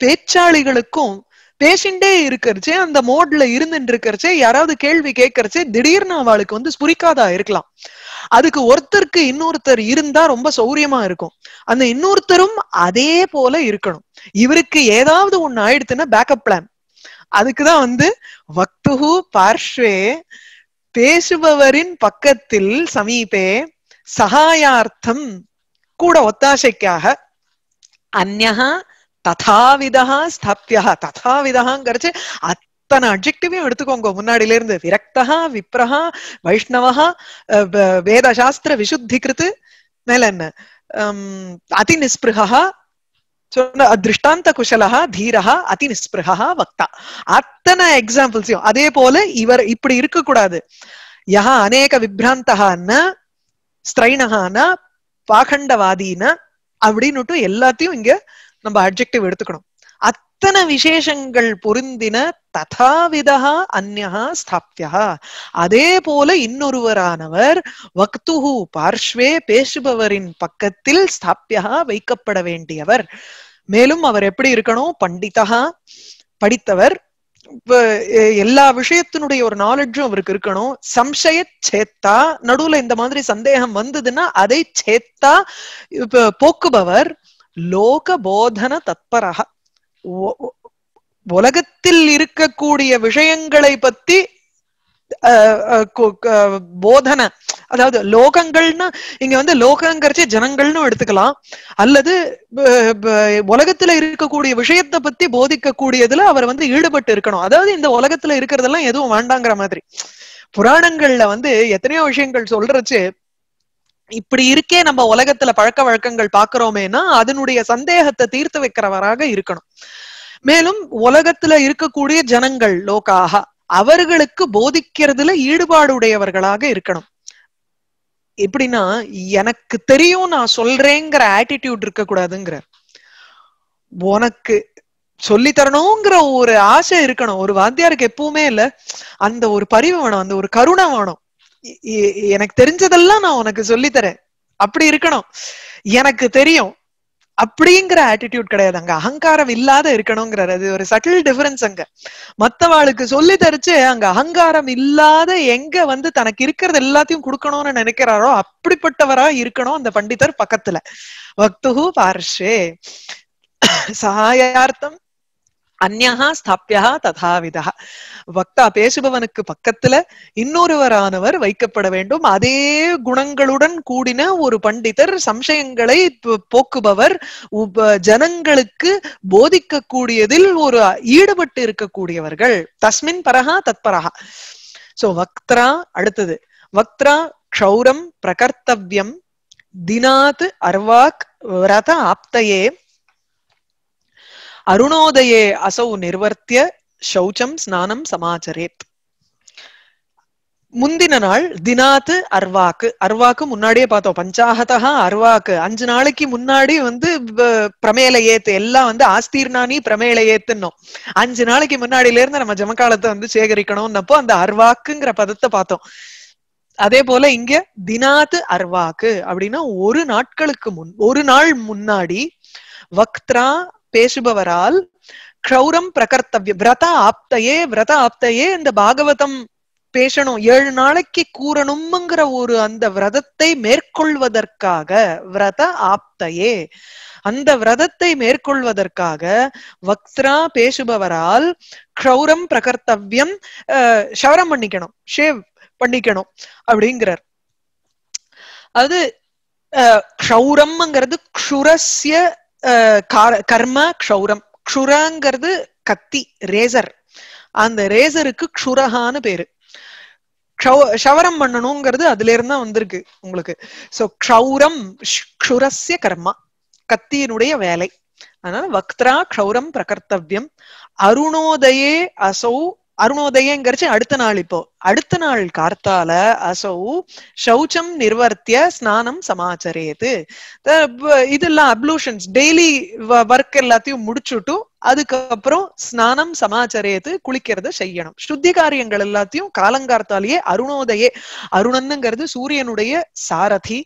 Speaker 1: பேச்சாளிகளுக்கும் பேசிண்டே இருக்கிறச்சே அந்த மோட்ல இருந்துட்டு இருக்கிறச்சே யாராவது கேள்வி கேட்கறச்சே திடீர்னு அவளுக்கு வந்து ஸ்புரிக்காதா இருக்கலாம் அதுக்கு ஒருத்தருக்கு இன்னொருத்தர் இருந்தா ரொம்ப சௌரியமா இருக்கும் அந்த இன்னொருத்தரும் அதே போல இருக்கணும் இவருக்கு ஏதாவது ஒண்ணு ஆயிடுத்துன்னா பேக்கப் பிளான் அதுக்குதான் வந்து வக்துஹு பார்ஷ்வே பேசுபவரின் பக்கத்தில் சமீபே சகாயார்த்தம் கூட ஒத்தாசைக்காக அந்நகா ததாவிதா ஸ்தாபியா ததாவிதாங்கிறச்சு அத்தனை அப்ஜெக்டிவையும் எடுத்துக்கோங்க முன்னாடில இருந்து விரக்தகா விப்ரஹா வைஷ்ணவஹா வேதசாஸ்திர விசுத்தி கிருத்து மேல என்ன அதி நிஸ்பிருகா ಸೊ திருஷ்டாந்த குஷலா தீரா அதி நிஸ்பிருகா வக்தா அத்தனை எக்ஸாம்பிள்ஸையும் அதே போல இவர் இப்படி இருக்க கூடாது யா அநேக விப்ராந்தகான்னா ஸ்திரைனகானா பாகண்டவாதினா அப்படின்னுட்டு எல்லாத்தையும் இங்க நம்ம அப்ஜெக்டிவ் எடுத்துக்கணும் எத்தனை விசேஷங்கள் பொருந்தின ததாவிதா அந்நா ஸ்தாப்யா அதே போல இன்னொருவரானவர் வக்துஹு பார்ஷ்வே பேசுபவரின் பக்கத்தில் ஸ்தாப்யா வைக்கப்பட வேண்டியவர் மேலும் அவர் எப்படி இருக்கணும் பண்டிதா படித்தவர் எல்லா விஷயத்தினுடைய ஒரு நாலெட்ஜும் அவருக்கு இருக்கணும் சம்சய சேத்தா நடுவுல இந்த மாதிரி சந்தேகம் வந்ததுன்னா அதை சேத்தா போக்குபவர் லோக போதன தத்பரகா உலகத்தில் இருக்கக்கூடிய விஷயங்களை பத்தி போதனை அதாவது லோகங்கள்னா இங்க வந்து லோகங்கிறச்சே ஜனங்கள்னு எடுத்துக்கலாம் அல்லது உலகத்துல இருக்கக்கூடிய விஷயத்த பத்தி போதிக்கக்கூடியதுல அவர் வந்து ஈடுபட்டு இருக்கணும் அதாவது இந்த உலகத்துல இருக்கிறதெல்லாம் எதுவும் வேண்டாங்கிற மாதிரி புராணங்கள்ல வந்து எத்தனையோ விஷயங்கள் சொல்றச்சு இப்படி இருக்கே நம்ம உலகத்துல பழக்க வழக்கங்கள் பாக்குறோமேனா அதனுடைய சந்தேகத்தை தீர்த்து வைக்கிறவராக இருக்கணும் மேலும் உலகத்துல இருக்கக்கூடிய ஜனங்கள் லோக்காக அவர்களுக்கு போதிக்கிறதுல ஈடுபாடு உடையவர்களாக இருக்கணும் எப்படின்னா எனக்கு தெரியும் நான் சொல்றேங்கிற ஆட்டிடியூட் இருக்க கூடாதுங்கிற உனக்கு சொல்லி தரணுங்கிற ஒரு ஆசை இருக்கணும் ஒரு வாத்தியாருக்கு எப்பவுமே இல்ல அந்த ஒரு பரிவு வேணும் அந்த ஒரு கருணை வேணும் எனக்கு தெரிஞ்சதெல்லாம் நான் உனக்கு சொல்லி தரேன் அப்படி இருக்கணும் எனக்கு தெரியும் அப்படிங்கிற ஆட்டிடியூட் கிடையாது அங்க அகங்காரம் இல்லாத இருக்கணுங்கிறார் அது ஒரு சட்டில் டிஃபரன்ஸ் அங்க மத்தவாளுக்கு சொல்லி தரிச்சு அங்க அகங்காரம் இல்லாத எங்க வந்து தனக்கு இருக்கிறது எல்லாத்தையும் கொடுக்கணும்னு நினைக்கிறாரோ அப்படிப்பட்டவரா இருக்கணும் அந்த பண்டிதர் பக்கத்துல பக்துகு பார்ஷே சகாயார்த்தம் அந்யா ஸ்தாப்பியா ததாவிதா வக்தா பேசுபவனுக்கு பக்கத்துல இன்னொருவரானவர் வைக்கப்பட வேண்டும் அதே குணங்களுடன் கூடின ஒரு பண்டிதர் சம்சயங்களை போக்குபவர் ஜனங்களுக்கு போதிக்க கூடியதில் ஒரு ஈடுபட்டு இருக்கக்கூடியவர்கள் தஸ்மின் பரஹா தத்பரஹா சோ வக்த்ரா அடுத்தது வக்திரா க்ஷௌரம் பிரகர்த்தவியம் தினாத் அர்வாக் ரத ஆப்தையே அருணோதயே அசௌ நிர்வர்த்திய சௌச்சம் ஸ்நானம் சமாச்சரேத் முந்தின நாள் தினாத்து அர்வாக்கு அர்வாக்கு முன்னாடியே பார்த்தோம் பஞ்சாகதா அர்வாக்கு அஞ்சு நாளைக்கு முன்னாடி வந்து பிரமேல ஏத்து எல்லாம் வந்து ஆஸ்தீர்ணானி பிரமேல ஏத்துன்னோம் அஞ்சு நாளைக்கு முன்னாடியில இருந்து நம்ம ஜமக்காலத்தை வந்து சேகரிக்கணும்னப்போ அந்த அர்வாக்குங்கிற பதத்தை பார்த்தோம் அதே போல இங்க தினாத்து அர்வாக்கு அப்படின்னா ஒரு நாட்களுக்கு முன் ஒரு நாள் முன்னாடி வக்த்ரா பேசுபவரால் க்ரௌரம் பிரகர்த்தவியம் விரத ஆப்தையே விரத ஆப்தையே இந்த பாகவதம் பேசணும் ஏழு நாளைக்கு கூறணும்ங்கிற ஒரு அந்த விரதத்தை மேற்கொள்வதற்காக விரத ஆப்தையே அந்த விரதத்தை மேற்கொள்வதற்காக வக்ரா பேசுபவரால் க்ரௌரம் பிரகர்த்தவியம் ஷவரம் பண்ணிக்கணும் ஷேவ் பண்ணிக்கணும் அப்படிங்கிறார் அது க்ஷௌரம்ங்கிறது க்ஷுரஸ்ய கர்ம க்ஷௌரம் க்ஷுரங்கிறது கத்தி ரேசர் அந்த ரேசருக்கு க்ஷுரஹான்னு பேரு ஷவரம் பண்ணணுங்கிறது அதுல இருந்தா வந்திருக்கு உங்களுக்கு சோ க்ஷௌரம் க்ஷுரஸ்ய கர்மா கத்தியினுடைய வேலை அதனால வக்திரா க்ஷௌரம் பிரகர்த்தவியம் அருணோதயே அசௌ அருணோதயங்கிறச்சு அடுத்த நாள் இப்போ அடுத்த நாள் கார்த்தால அசௌ சௌச்சம் நிர்வர்த்திய ஸ்நானம் சமாச்சரேது இதெல்லாம் அப்லூஷன்ஸ் டெய்லி ஒர்க் எல்லாத்தையும் முடிச்சுட்டு அதுக்கப்புறம் ஸ்நானம் சமாச்சரேத்து குளிக்கிறத செய்யணும் சுத்தி காரியங்கள் எல்லாத்தையும் காலங்கார்த்தாலேயே அருணோதயே அருணன்னுங்கிறது சூரியனுடைய சாரதி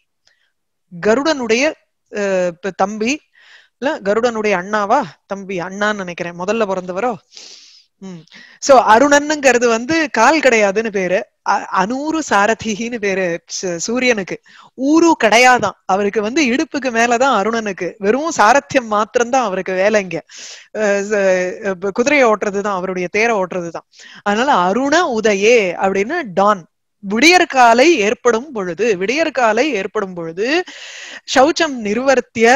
Speaker 1: கருடனுடைய தம்பி இல்ல கருடனுடைய அண்ணாவா தம்பி அண்ணான்னு நினைக்கிறேன் முதல்ல பிறந்தவரோ சோ அருணன்னுங்கிறது வந்து கால் கிடையாதுன்னு பேரு அனூரு சாரதிகின்னு பேரு சூரியனுக்கு ஊரு கிடையாதான் அவருக்கு வந்து இடுப்புக்கு மேலதான் அருணனுக்கு வெறும் சாரத்தியம் மாத்திரம்தான் அவருக்கு வேலை இங்க குதிரையை ஓட்டுறதுதான் அவருடைய தேரை ஓட்டுறதுதான் அதனால அருண உதயே அப்படின்னு டான் விடியற்காலை ஏற்படும் பொழுது விடியற்காலை ஏற்படும் பொழுது சௌச்சம் நிர்வர்த்திய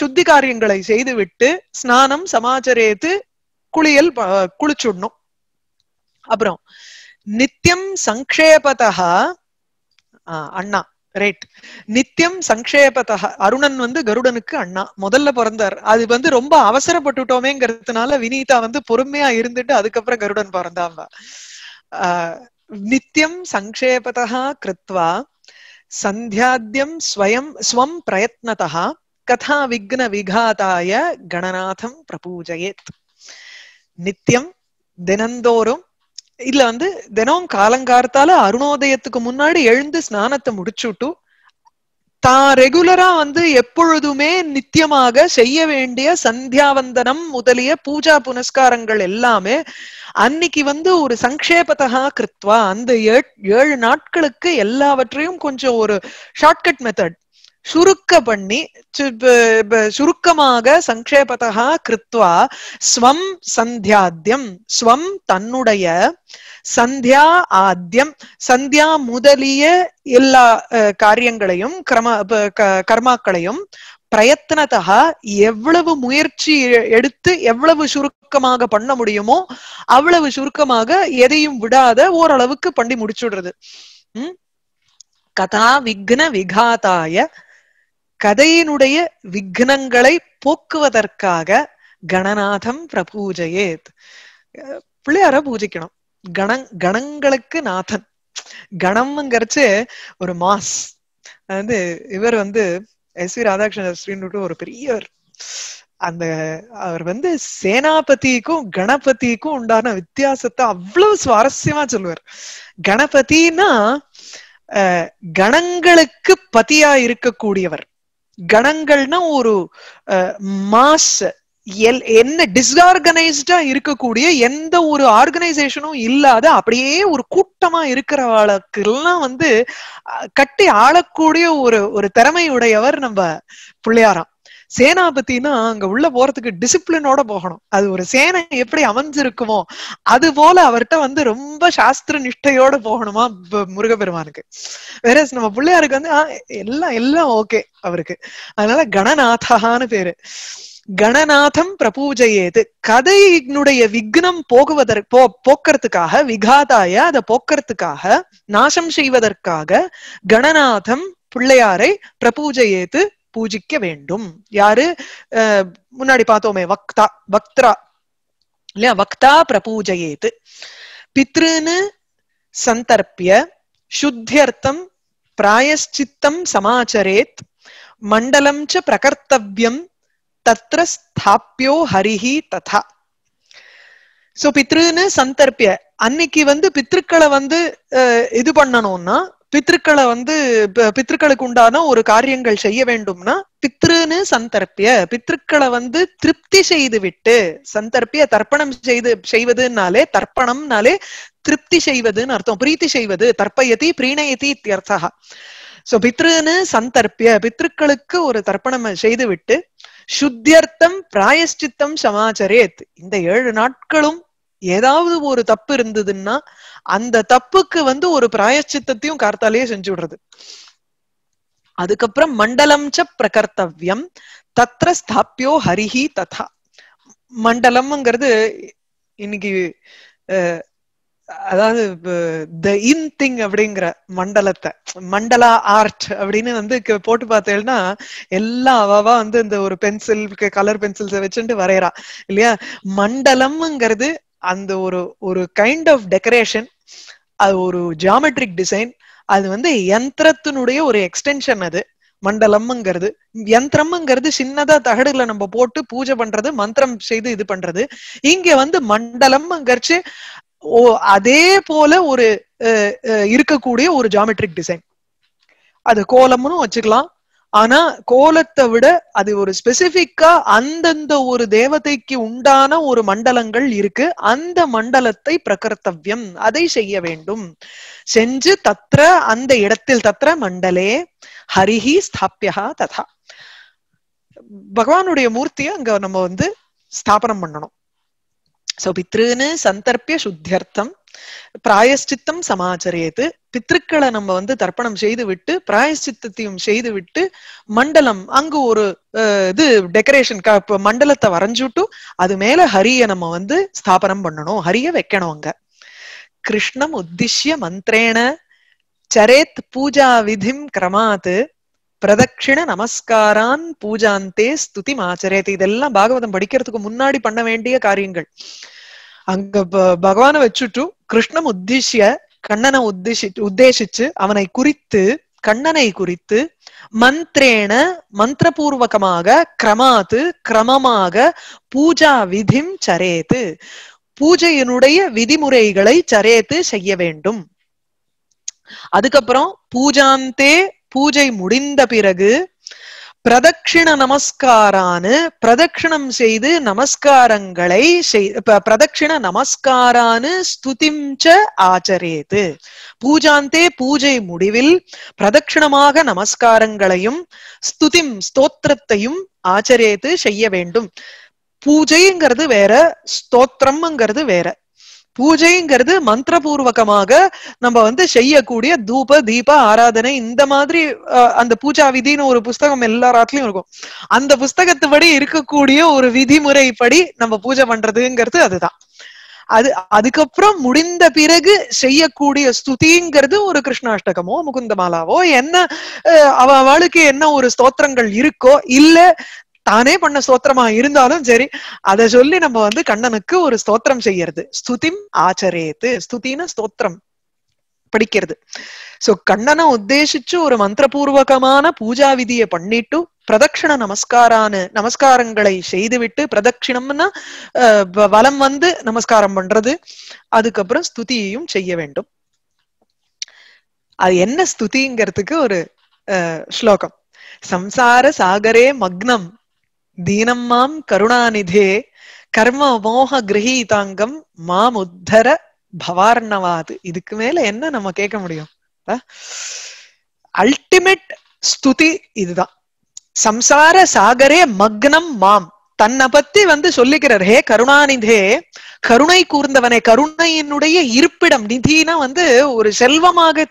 Speaker 1: சுத்தி காரியங்களை செய்துவிட்டு ஸ்நானம் சமாச்சரேத்து குளியல் குளிச்சுடணும் அப்புறம் நித்தியம் சங்கேபதா அண்ணா ரைட் நித்தியம் சங்கேபதா அருணன் வந்து கருடனுக்கு அண்ணா முதல்ல பிறந்தார் அது வந்து ரொம்ப அவசரப்பட்டுட்டோமேங்கிறதுனால வினீதா வந்து பொறுமையா இருந்துட்டு அதுக்கப்புறம் கருடன் பிறந்தாங்க நித்தியம் சங்கேபதா கிருத்வா சந்தியாத்தியம் ஸ்வயம் ஸ்வம் பிரயத்னதா கதா விக்ன விகாதாய கணநாதம் பிரபூஜயேத் நித்தியம் தினந்தோறும் இதுல வந்து தினம் காலங்கார்த்தால அருணோதயத்துக்கு முன்னாடி எழுந்து ஸ்நானத்தை முடிச்சுட்டு தான் ரெகுலரா வந்து எப்பொழுதுமே நித்தியமாக செய்ய வேண்டிய சந்தியாவந்தனம் முதலிய பூஜா புனஸ்காரங்கள் எல்லாமே அன்னைக்கு வந்து ஒரு சங்கேபத்தகா கிருத்வா அந்த ஏழு நாட்களுக்கு எல்லாவற்றையும் கொஞ்சம் ஒரு ஷார்ட்கட் மெத்தட் சுருக்க பண்ணி சுருக்கமாக சங்கேபதா கிருத்வா ஸ்வம் சந்தியாத்தியம் ஸ்வம் தன்னுடைய சந்தியா ஆத்தியம் சந்தியா முதலிய எல்லா காரியங்களையும் கிரம கர்மாக்களையும் பிரயத்தனதா எவ்வளவு முயற்சி எடுத்து எவ்வளவு சுருக்கமாக பண்ண முடியுமோ அவ்வளவு சுருக்கமாக எதையும் விடாத ஓரளவுக்கு பண்ணி முடிச்சுடுறது கதா விக்ன விகாதாய கதையினுடைய விக்னங்களை போக்குவதற்காக கணநாதம் பிரபூஜையேத் பிள்ளையார பூஜிக்கணும் கணங் கணங்களுக்கு நாதன் கணம்ங்கிறச்சு ஒரு மாஸ் வந்து இவர் வந்து எஸ் வி ராதாகிருஷ்ணன் ஒரு பெரியவர் அந்த அவர் வந்து சேனாபதிக்கும் கணபதிக்கும் உண்டான வித்தியாசத்தை அவ்வளவு சுவாரஸ்யமா சொல்லுவார் கணபதினா கணங்களுக்கு பதியா இருக்கக்கூடியவர் கணங்கள்னா ஒரு மாஸ் எல் என்ன டிஸ்ஆர்கனைஸ்டா இருக்கக்கூடிய எந்த ஒரு ஆர்கனைசேஷனும் இல்லாத அப்படியே ஒரு கூட்டமா இருக்கிறவளுக்கு எல்லாம் வந்து கட்டி ஆளக்கூடிய ஒரு ஒரு திறமையுடையவர் நம்ம பிள்ளையாராம் சேனாபத்தினா அங்க உள்ள போறதுக்கு டிசிப்ளினோட போகணும் அது ஒரு சேனை எப்படி அமைஞ்சிருக்குமோ அது போல அவர்கிட்ட வந்து ரொம்ப சாஸ்திர நிஷ்டையோட போகணுமா முருகப்பெருமானுக்கு வேற நம்ம பிள்ளையாருக்கு வந்து எல்லாம் எல்லாம் ஓகே அவருக்கு அதனால கணநாதகான்னு பேரு கணநாதம் பிரபூஜையேது கதையினுடைய விக்னம் போகுவதற்கு போ போக்கிறதுக்காக விகாதாய அதை போக்கிறதுக்காக நாசம் செய்வதற்காக கணநாதம் பிள்ளையாரை பிரபூஜையேத்து பூஜிக்க வேண்டும் யாரு முன்னாடி பார்த்தோமே வக்தா வக்தரா இல்லையா வக்தா பிரபூஜையேது பித்ருன்னு சந்தர்ப்பிய சுத்தியர்த்தம் பிராயஷ்சித்தம் சமாச்சரேத் மண்டலம் ச பிரகர்த்தவியம் தத்ர ஸ்தாப்பியோ ஹரிஹி ததா சோ பித்ருன்னு சந்தர்ப்பிய அன்னைக்கு வந்து பித்ருக்களை வந்து இது பண்ணணும்னா பித்திருக்களை வந்து பித்திருக்களுக்கு உண்டான ஒரு காரியங்கள் செய்ய வேண்டும்னா பித்ருன்னு சந்தர்ப்பிய பித்திருக்களை வந்து திருப்தி செய்து விட்டு சந்தர்ப்பிய தர்ப்பணம் செய்து செய்வதுனாலே தர்ப்பணம்னாலே திருப்தி செய்வதுன்னு அர்த்தம் பிரீத்தி செய்வது தர்ப்பயதி பிரீணயதி இத்தியர்த்தா சோ பித்ருன்னு சந்தர்ப்பிய பித்ருக்களுக்கு ஒரு தர்ப்பணம் செய்து விட்டு சுத்தியர்த்தம் பிராயஷ்டித்தம் சமாச்சரேத் இந்த ஏழு நாட்களும் ஏதாவது ஒரு தப்பு இருந்ததுன்னா அந்த தப்புக்கு வந்து ஒரு பிராயச்சித்தத்தையும் கார்த்தாலேயே செஞ்சு விடுறது அதுக்கப்புறம் மண்டலம் ச பிரகர்த்தவியம் தத்ர ஸ்தாப்பியோ ஹரிஹி ததா மண்டலம்ங்கிறது இன்னைக்கு அதாவது த இன் திங் அப்படிங்கிற மண்டலத்தை மண்டலா ஆர்ட் அப்படின்னு வந்து போட்டு பார்த்தேன்னா எல்லா அவாவா வந்து இந்த ஒரு பென்சில் கலர் பென்சில்ஸை வச்சுட்டு வரையறா இல்லையா மண்டலம்ங்கிறது அந்த ஒரு ஒரு கைண்ட் ஆஃப் டெக்கரேஷன் அது ஒரு ஜியாமெட்ரிக் டிசைன் அது வந்து யந்திரத்தினுடைய ஒரு எக்ஸ்டென்ஷன் அது மண்டலம்ங்கிறது யந்திரம்ங்கிறது சின்னதா தகடுல நம்ம போட்டு பூஜை பண்றது மந்திரம் செய்து இது பண்றது இங்க வந்து மண்டலம்ங்கிறச்சு ஓ அதே போல ஒரு இருக்கக்கூடிய ஒரு ஜாமெட்ரிக் டிசைன் அது கோலம்னு வச்சுக்கலாம் ஆனா கோலத்தை விட அது ஒரு ஸ்பெசிபிக்கா அந்தந்த ஒரு தேவதைக்கு உண்டான ஒரு மண்டலங்கள் இருக்கு அந்த மண்டலத்தை பிரகர்த்தவியம் அதை செய்ய வேண்டும் செஞ்சு தத்ர அந்த இடத்தில் தத்ர மண்டலே ஹரிஹி ஸ்தாபியா ததா பகவானுடைய மூர்த்தியை அங்க நம்ம வந்து ஸ்தாபனம் பண்ணணும் சோ பித்ருன்னு சந்தர்ப்பிய சுத்தியர்த்தம் பிராயஷ்சித்தம் சமாச்சரியது பித்திருக்களை நம்ம வந்து தர்ப்பணம் செய்து விட்டு பிராயஷ்சித்தத்தையும் செய்து விட்டு மண்டலம் அங்கு ஒரு இது டெக்கரேஷன் மண்டலத்தை வரைஞ்சுட்டு அது மேல ஹரிய நம்ம வந்து ஸ்தாபனம் பண்ணணும் ஹரிய வைக்கணும் அங்க கிருஷ்ணம் உத்திஷ்ய மந்திரேன சரேத் பூஜா விதிம் கிரமாத்து பிரதக்ஷிண நமஸ்காரான் பூஜாந்தே ஸ்துதி மாச்சரேத்து இதெல்லாம் பாகவதம் படிக்கிறதுக்கு முன்னாடி பண்ண வேண்டிய காரியங்கள் அங்க பகவான வச்சுட்டு கிருஷ்ணம் உத்திஷ்ய கண்ணனை உத்திஷி உத்தேசிச்சு அவனை குறித்து கண்ணனை குறித்து மந்திரேன மந்திரபூர்வகமாக கிரமாத்து கிரமமாக பூஜா விதிம் சரேத்து பூஜையினுடைய விதிமுறைகளை சரேத்து செய்ய வேண்டும் அதுக்கப்புறம் பூஜாந்தே பூஜை முடிந்த பிறகு பிரதட்சிண நமஸ்காரானு பிரதட்சிணம் செய்து நமஸ்காரங்களை பிரதட்சிண நமஸ்காரானு ஸ்துதிஞ்ச ஆச்சரேது பூஜாந்தே பூஜை முடிவில் பிரதட்சிணமாக நமஸ்காரங்களையும் ஸ்துதிம் ஸ்தோத்திரத்தையும் ஆச்சரேது செய்ய வேண்டும் பூஜைங்கிறது வேற ஸ்தோத்திரம்ங்கிறது வேற பூஜைங்கிறது மந்திரபூர்வகமாக நம்ம வந்து செய்யக்கூடிய தூப தீப ஆராதனை இந்த மாதிரி அந்த பூஜா விதின்னு ஒரு புஸ்தகம் எல்லாராத்துலயும் இருக்கும் அந்த புஸ்தகத்து படி இருக்கக்கூடிய ஒரு விதிமுறைப்படி நம்ம பூஜை பண்றதுங்கிறது அதுதான் அது அதுக்கப்புறம் முடிந்த பிறகு செய்யக்கூடிய ஸ்துதிங்கிறது ஒரு கிருஷ்ணாஷ்டகமோ முகுந்தமாலாவோ என்ன அவளுக்கு என்ன ஒரு ஸ்தோத்திரங்கள் இருக்கோ இல்ல தானே பண்ண ஸ்தோத்திரமா இருந்தாலும் சரி அதை சொல்லி நம்ம வந்து கண்ணனுக்கு ஒரு ஸ்தோத்திரம் செய்யறது ஸ்துதிம் ஆச்சரேத்து ஸ்துதின ஸ்தோத்திரம் படிக்கிறது சோ கண்ணனை உத்தேசிச்சு ஒரு மந்திரபூர்வகமான பூஜா விதியை பண்ணிட்டு பிரதட்சிண நமஸ்காரான நமஸ்காரங்களை செய்துவிட்டு பிரதட்சிணம்னா வலம் வந்து நமஸ்காரம் பண்றது அதுக்கப்புறம் ஸ்துதியையும் செய்ய வேண்டும் அது என்ன ஸ்துதிங்கிறதுக்கு ஒரு ஸ்லோகம் சம்சார சாகரே மக்னம் தீனம் மாம் கருணாநிதே கர்ம மோக கிரகீதாங்கம் மாம் உத்தர பவார்ணவாத் இதுக்கு மேல என்ன நம்ம கேட்க முடியும் அல்டிமேட் ஸ்துதி இதுதான் சம்சார சாகரே மக்னம் மாம் தன்னை பத்தி வந்து சொல்லிக்கிறார் ஹே கருணாநிதே கருணை கூர்ந்தவனே கருணையினுடைய இருப்பிடம் நிதினா வந்து ஒரு செல்வமாக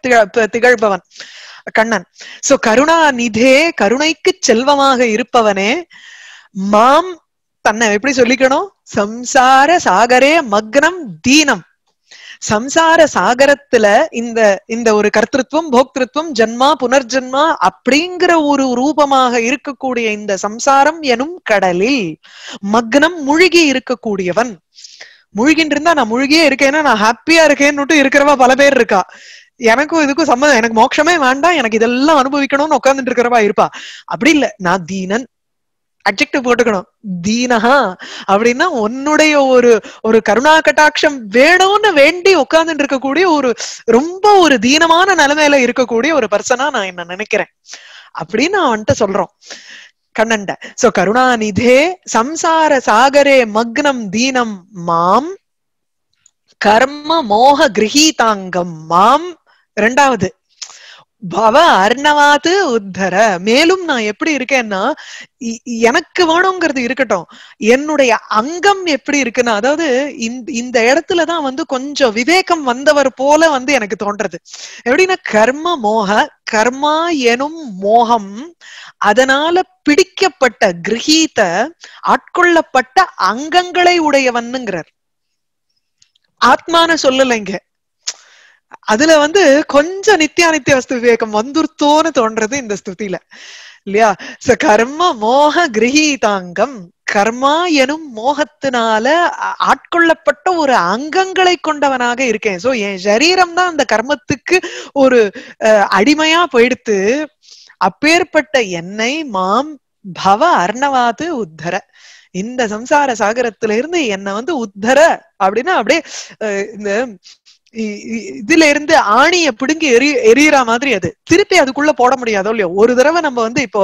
Speaker 1: திகழ்பவன் கண்ணன் சோ கருணாநிதே கருணைக்கு செல்வமாக இருப்பவனே மாம் தன்னை எப்படி சொல்லிக்கணும் சம்சார சாகரே மக்னம் தீனம் சம்சார சாகரத்துல இந்த இந்த ஒரு கர்த்தத்துவம் போக்திருவம் ஜன்மா புனர்ஜென்மா அப்படிங்கிற ஒரு ரூபமாக இருக்கக்கூடிய இந்த சம்சாரம் எனும் கடலில் மக்னம் முழுகி இருக்கக்கூடியவன் முழுகின்னு இருந்தா நான் முழுகியே இருக்கேன்னா நான் ஹாப்பியா இருக்கேன்னு இருக்கிறவா பல பேர் இருக்கா எனக்கும் இதுக்கும் சம்மதம் எனக்கு மோட்சமே வேண்டாம் எனக்கு இதெல்லாம் அனுபவிக்கணும்னு உட்காந்துட்டு இருக்கிறவா இருப்பா அப்படி இல்ல நான் தீனன் அப்ஜெக்டிவ் போட்டுக்கணும் தீனஹா அப்படின்னா உன்னுடைய ஒரு ஒரு கருணா கட்டாட்சம் வேணும்னு வேண்டி உட்கார்ந்துட்டு இருக்கக்கூடிய ஒரு ரொம்ப ஒரு தீனமான நிலைமையில இருக்கக்கூடிய ஒரு பர்சனா நான் என்ன நினைக்கிறேன் அப்படின்னு நான் வந்துட்டு சொல்றோம் கண்ணண்ட சோ கருணாநிதே சம்சார சாகரே மக்னம் தீனம் மாம் கர்ம மோக கிரகீதாங்கம் மாம் ரெண்டாவது பவ அர்ணவாத்து உத்தர மேலும் நான் எப்படி இருக்கேன்னா எனக்கு வேணுங்கிறது இருக்கட்டும் என்னுடைய அங்கம் எப்படி இருக்குன்னா அதாவது இந்த இடத்துலதான் வந்து கொஞ்சம் விவேகம் வந்தவர் போல வந்து எனக்கு தோன்றது எப்படின்னா கர்ம மோக கர்மா எனும் மோகம் அதனால பிடிக்கப்பட்ட கிரகீத ஆட்கொள்ளப்பட்ட அங்கங்களை உடையவன்னுங்கிறார் ஆத்மான சொல்லலைங்க அதுல வந்து கொஞ்சம் நித்திய நித்திய வஸ்து விவேகம் வந்துருத்தோன்னு தோன்றது இந்த ஸ்துதியில இல்லையா ச கர்ம மோக கிரகிதாங்கம் கர்மா எனும் மோகத்தினால ஆட்கொள்ளப்பட்ட ஒரு அங்கங்களை கொண்டவனாக இருக்கேன் சோ என் சரீரம் தான் அந்த கர்மத்துக்கு ஒரு அடிமையா போயிடுத்து அப்பேற்பட்ட என்னை மாம் பவ அர்ணவாது உத்தர இந்த சம்சார சாகரத்துல இருந்து என்னை வந்து உத்தர அப்படின்னா அப்படியே இந்த இதுல இருந்து ஆணிய பிடுங்கி எரி எரியற மாதிரி அது திருப்பி அதுக்குள்ள போட முடியாதோ இல்லையோ ஒரு தடவை நம்ம வந்து இப்போ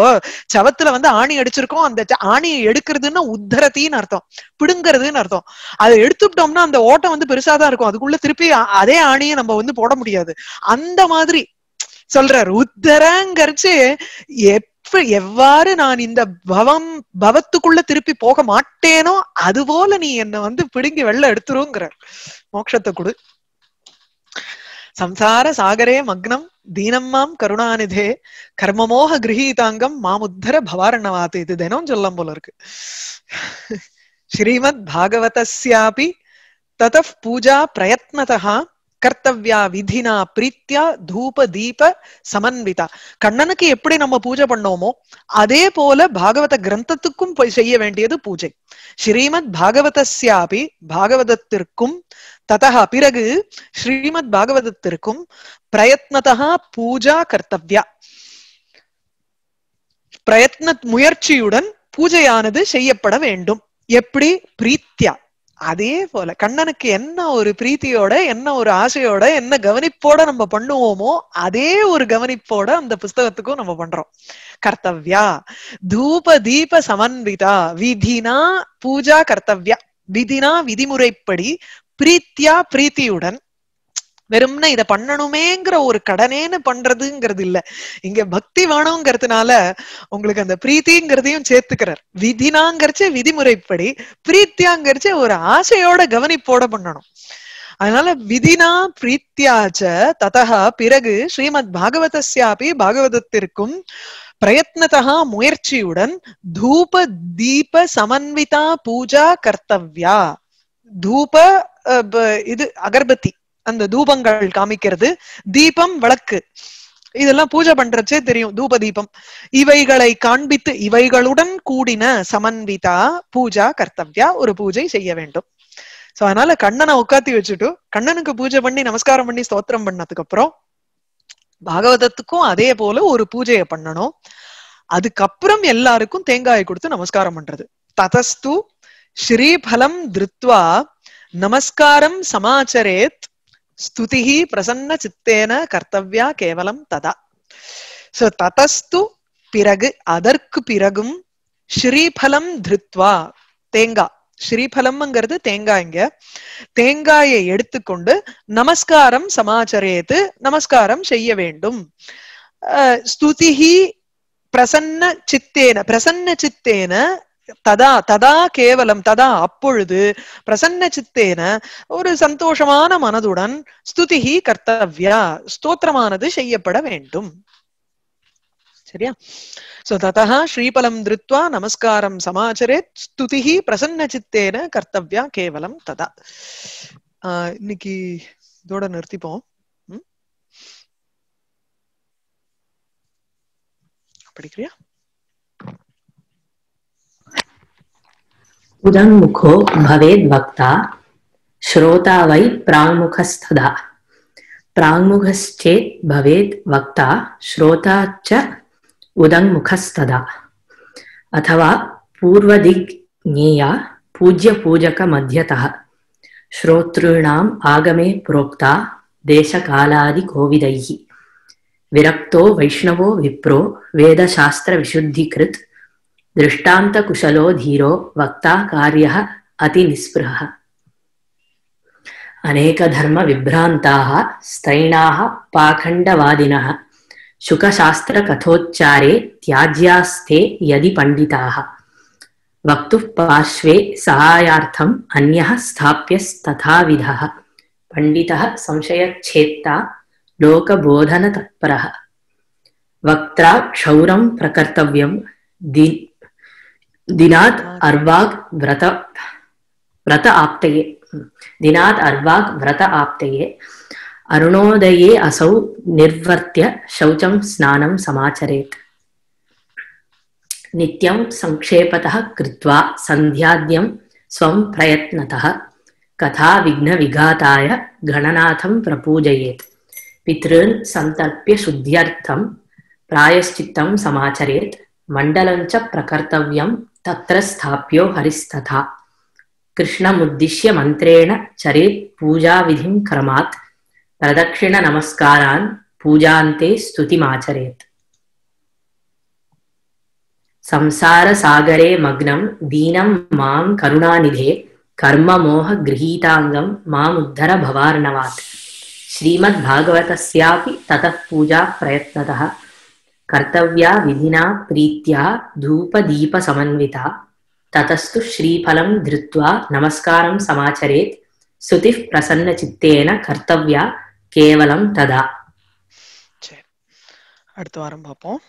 Speaker 1: சவத்துல வந்து ஆணி அடிச்சிருக்கோம் அந்த ஆணியை எடுக்கிறதுன்னா உத்தரத்தின்னு அர்த்தம் பிடுங்கிறதுன்னு அர்த்தம் அதை எடுத்துட்டோம்னா அந்த ஓட்டம் வந்து பெருசாதான் இருக்கும் அதுக்குள்ள திருப்பி அதே ஆணியை நம்ம வந்து போட முடியாது அந்த மாதிரி சொல்றாரு உத்தரங்கரிச்சு எவ்வாறு நான் இந்த பவம் பவத்துக்குள்ள திருப்பி போக மாட்டேனோ அது போல நீ என்ன வந்து பிடுங்கி வெள்ள எடுத்துருங்கிற மோட்சத்தை கொடு சம்சார சாகரே மக்னம் தீனம்மாம் கருணாநிதே கர்மமோக கிரகீதாங்கம் மாமுத்தர பவாரணவாத்து இது தினம் சொல்லம் போல இருக்கு ஸ்ரீமத் பாகவதாபி தத பூஜா பிரயத்னதா கர்த்தவியா விதினா பிரீத்தியா தூப தீப சமன்விதா கண்ணனுக்கு எப்படி நம்ம பூஜை பண்ணோமோ அதே போல பாகவத கிரந்தத்துக்கும் செய்ய வேண்டியது பூஜை ஸ்ரீமத் பாகவதாபி பாகவதத்திற்கும் ததா பிறகு ஸ்ரீமத் பாகவதத்திற்கும் பிரயத்னதா பூஜா கர்த்தவ்யா பிரயத்ன முயற்சியுடன் பூஜையானது செய்யப்பட வேண்டும் எப்படி பிரீத்தியா அதே போல கண்ணனுக்கு என்ன ஒரு பிரீத்தியோட என்ன ஒரு ஆசையோட என்ன கவனிப்போட நம்ம பண்ணுவோமோ அதே ஒரு கவனிப்போட அந்த புஸ்தகத்துக்கும் நம்ம பண்றோம் கர்த்தவ்யா தூப தீப சமன்விதா விதினா பூஜா கர்த்தவ்யா விதினா விதிமுறைப்படி பிரீத்தியா பிரீத்தியுடன் வெறும்னா இதை பண்ணணுமேங்கிற ஒரு கடனேன்னு பண்றதுங்கிறது இல்ல இங்க பக்தி வேணுங்கிறதுனால உங்களுக்கு அந்த பிரீத்திங்கிறதையும் சேர்த்துக்கிறார் விதினாங்கிறச்ச விதிமுறைப்படி பிரீத்தியாங்கிறச்ச ஒரு ஆசையோட கவனிப்போட பண்ணணும் அதனால விதினா பிரீத்தியாச்ச ததா பிறகு ஸ்ரீமத் பாகவதாபி பாகவதத்திற்கும் பிரயத்னதா முயற்சியுடன் தூப தீப சமன்விதா பூஜா கர்த்தவ்யா தூப இது அகர்பத்தி அந்த தூபங்கள் காமிக்கிறது தீபம் விளக்கு இதெல்லாம் பூஜை பண்றச்சே தெரியும் தூப தீபம் இவைகளை காண்பித்து இவைகளுடன் கூடின சமன்விதா பூஜா கர்த்தவ்யா ஒரு பூஜை செய்ய வேண்டும் சோ அதனால கண்ணனை உட்காத்தி வச்சுட்டு கண்ணனுக்கு பூஜை பண்ணி நமஸ்காரம் பண்ணி ஸ்தோத்திரம் பண்ணதுக்கு அப்புறம் பாகவதத்துக்கும் அதே போல ஒரு பூஜையை பண்ணணும் அதுக்கப்புறம் எல்லாருக்கும் தேங்காயை கொடுத்து நமஸ்காரம் பண்றது ததஸ்து ஸ்ரீபலம் திருத்வா நமஸ்காரம் சமாச்சரேத் ஸ்துதி பிரசன்ன சித்தேன கர்த்தவ்யா கேவலம் ததா சோ ததஸ்து பிறகு அதற்கு பிறகும் ஸ்ரீபலம் திருத்வா தேங்காய் ஸ்ரீபலம்ங்கிறது தேங்காய் இங்க தேங்காயை எடுத்துக்கொண்டு நமஸ்காரம் சமாச்சரேத்து நமஸ்காரம் செய்ய வேண்டும் ஸ்துதிஹி பிரசன்ன சித்தேன பிரசன்ன சித்தேன ததா ததா கேவலம் ததா அப்பொழுது பிரசன்ன சித்தேன ஒரு சந்தோஷமான மனதுடன் ஸ்துதிஹி கர்த்தவ்யா ஸ்தோத்திரமானது செய்யப்பட வேண்டும் சரியா சோ ததா ஸ்ரீபலம் திருத்வா நமஸ்காரம் சமாச்சரே ஸ்துதிஹி பிரசன்ன சித்தேன கர்த்தவ்யா கேவலம் ததா இன்னைக்கு இதோட நிறுத்திப்போம் படிக்கிறியா
Speaker 2: मुखश्चेत् वक्ता श्रोता वै वक्ता श्रोता च उदङ्मुखस्तदा अथवा ज्ञेया पूज्यपूजकमध्यतः श्रोतॄणाम् आगमे प्रोक्ता देशकालादिकोविदैः विरक्तो वैष्णवो विप्रो वेदशास्त्रविशुद्धिकृत् दृष्टान्तकुशलो धीरो वक्ता कार्यः अतिनिःस्पृहः अनेकधर्मविभ्रान्ताः स्त्रैणाः पाखण्डवादिनः शुकशास्त्रकथोच्चारे त्याज्यास्ते यदि पण्डिताः वक्तुः पार्श्वे सहायार्थम् अन्यः स्थाप्यस्तथाविधः पण्डितः संशयच्छेत्ता लोकबोधनतत्परः वक्त्रा क्षौरं प्रकर्तव्यं दिनात् अर्वाग् व्रत व्रत आप्तये दिनात् अर्वाग् व्रत आप्तये अरुणोदये असौ निर्वर्त्य शौचं स्नानं समाचरेत् नित्यं सङ्क्षेपतः कृत्वा सन्ध्याद्यं स्वं प्रयत्नतः कथा विघ्नविघाताय गणनाथं प्रपूजयेत् पितॄन् सन्तर्प्य शुद्ध्यर्थं प्रायश्चित्तं समाचरेत् मण्डलं च प्रकर्तव्यं तत्र स्थाप्यो हरिस्तथा कृष्णमुद्दिश्य मन्त्रेण चरेत् पूजाविधिं क्रमात् प्रदक्षिणनमस्कारान् पूजान्ते स्तुतिमाचरेत् संसारसागरे मग्नं दीनं मां करुणानिधे कर्ममोहगृहीताङ्गं मामुद्धर भवार्णवात् श्रीमद्भागवतस्यापि ततः पूजा प्रयत्नतः కర్తవ్యా విధినా ప్రీత్యా దీప సమన్విత తతస్తు శ్రీఫలం ధృత్వా నమస్కారం సమాచరేత్ శృతి ప్రసన్న చిత్తేన కర్తవ్య కేవలం తదా
Speaker 1: அடுத்த வாரம் பார்ப்போம்